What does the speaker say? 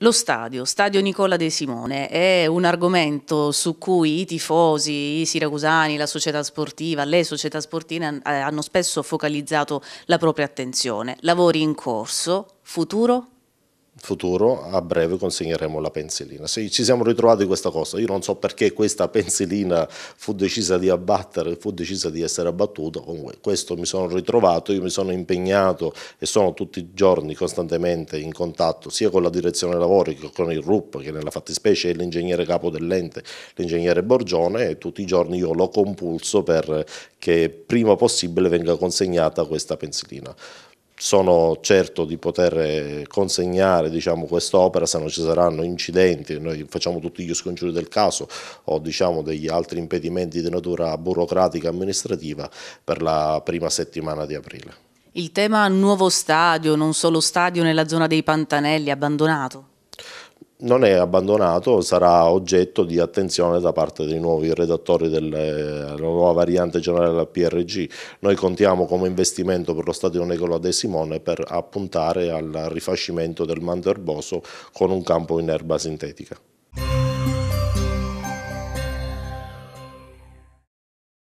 Lo stadio, stadio Nicola De Simone, è un argomento su cui i tifosi, i siracusani, la società sportiva, le società sportive eh, hanno spesso focalizzato la propria attenzione. Lavori in corso, futuro futuro a breve consegneremo la pensilina. Se ci siamo ritrovati questa cosa, io non so perché questa pensilina fu decisa di abbattere, fu decisa di essere abbattuta, comunque questo mi sono ritrovato, io mi sono impegnato e sono tutti i giorni costantemente in contatto sia con la direzione lavori che con il RUP, che nella fattispecie è l'ingegnere capo dell'ente, l'ingegnere Borgione, e tutti i giorni io lo compulso perché prima possibile venga consegnata questa pensilina sono certo di poter consegnare diciamo, quest'opera se non ci saranno incidenti, noi facciamo tutti gli scongiuri del caso o diciamo, degli altri impedimenti di natura burocratica e amministrativa per la prima settimana di aprile. Il tema nuovo stadio, non solo stadio nella zona dei Pantanelli, abbandonato? non è abbandonato, sarà oggetto di attenzione da parte dei nuovi redattori della nuova variante generale della PRG. Noi contiamo come investimento per lo stadio Nicola De Simone per appuntare al rifacimento del manto erboso con un campo in erba sintetica.